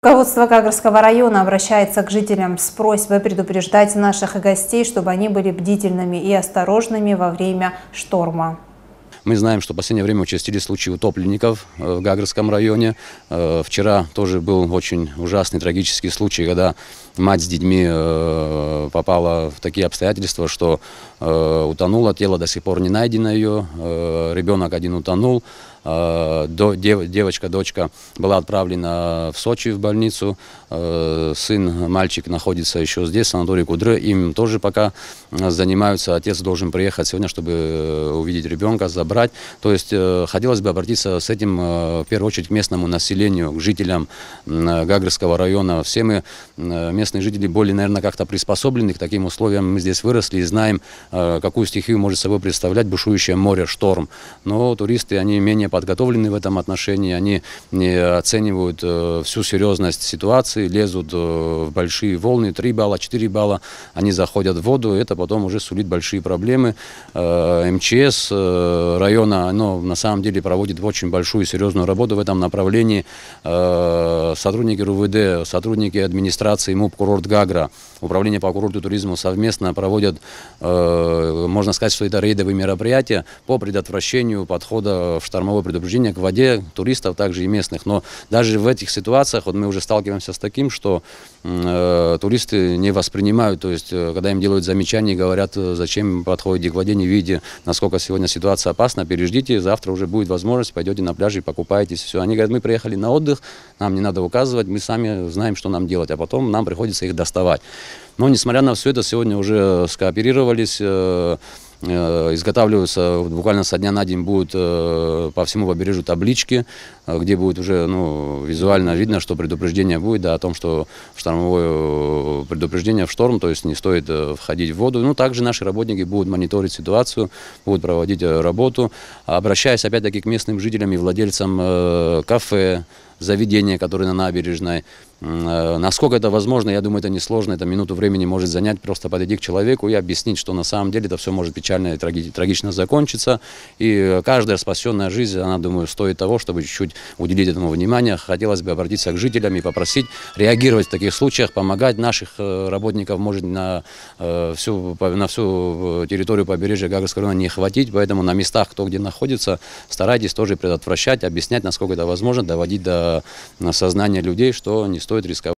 Руководство Гагарского района обращается к жителям с просьбой предупреждать наших гостей, чтобы они были бдительными и осторожными во время шторма. Мы знаем, что в последнее время участились случаи утопленников э, в Гагарском районе. Э, вчера тоже был очень ужасный, трагический случай, когда мать с детьми э, попала в такие обстоятельства, что э, утонуло, тело до сих пор не найдено ее, э, ребенок один утонул, э, до, дев, девочка, дочка была отправлена в Сочи в больницу, э, сын, мальчик находится еще здесь, в санатории Кудры, им тоже пока э, занимаются, отец должен приехать сегодня, чтобы э, увидеть ребенка, забрать, то есть э, хотелось бы обратиться с этим э, в первую очередь к местному населению, к жителям э, Гагрского района, все мы э, местные жители более, наверное, как-то приспособлены к таким условиям. Мы здесь выросли и знаем, э, какую стихию может собой представлять бушующее море, шторм. Но туристы, они менее подготовлены в этом отношении, они не оценивают э, всю серьезность ситуации, лезут э, в большие волны, 3 балла, 4 балла, они заходят в воду, это потом уже сулит большие проблемы. МЧС района, оно на самом деле проводит очень большую серьезную работу в этом направлении. Сотрудники РУВД, сотрудники администрации МУ курорт Гагра? Управление по курорту и туризму совместно проводят, э, можно сказать, что это рейдовые мероприятия по предотвращению подхода в штормовое предупреждение к воде туристов, также и местных. Но даже в этих ситуациях вот мы уже сталкиваемся с таким, что э, туристы не воспринимают, то есть э, когда им делают замечания говорят, э, зачем подходите к воде, не видите, насколько сегодня ситуация опасна, переждите, завтра уже будет возможность, пойдете на пляж и покупаетесь. Все. Они говорят, мы приехали на отдых, нам не надо указывать, мы сами знаем, что нам делать, а потом нам приходится их доставать. Но несмотря на все это, сегодня уже скооперировались, э, э, изготавливаются, буквально со дня на день будут э, по всему побережью таблички, где будет уже ну, визуально видно, что предупреждение будет, да, о том, что штормовое предупреждение в шторм, то есть не стоит входить в воду. Ну, также наши работники будут мониторить ситуацию, будут проводить работу, обращаясь опять-таки к местным жителям и владельцам кафе, заведения, которые на набережной. Э, насколько это возможно, я думаю, это несложно, это минуту времени может занять, просто подойти к человеку и объяснить, что на самом деле это все может печально и трагично закончиться. И э, каждая спасенная жизнь, она, думаю, стоит того, чтобы чуть-чуть уделить этому внимание. Хотелось бы обратиться к жителям и попросить реагировать в таких случаях, помогать наших э, работников, может, на всю, на всю территорию побережья Гагарского района не хватить, поэтому на местах, кто где находится, старайтесь тоже предотвращать, объяснять, насколько это возможно, доводить до Э, сознание людей, что не стоит рисковать.